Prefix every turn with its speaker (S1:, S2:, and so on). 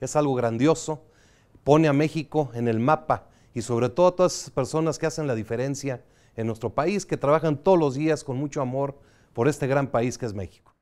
S1: es algo grandioso, pone a México en el mapa y sobre todo a todas esas personas que hacen la diferencia en nuestro país, que trabajan todos los días con mucho amor por este gran país que es México.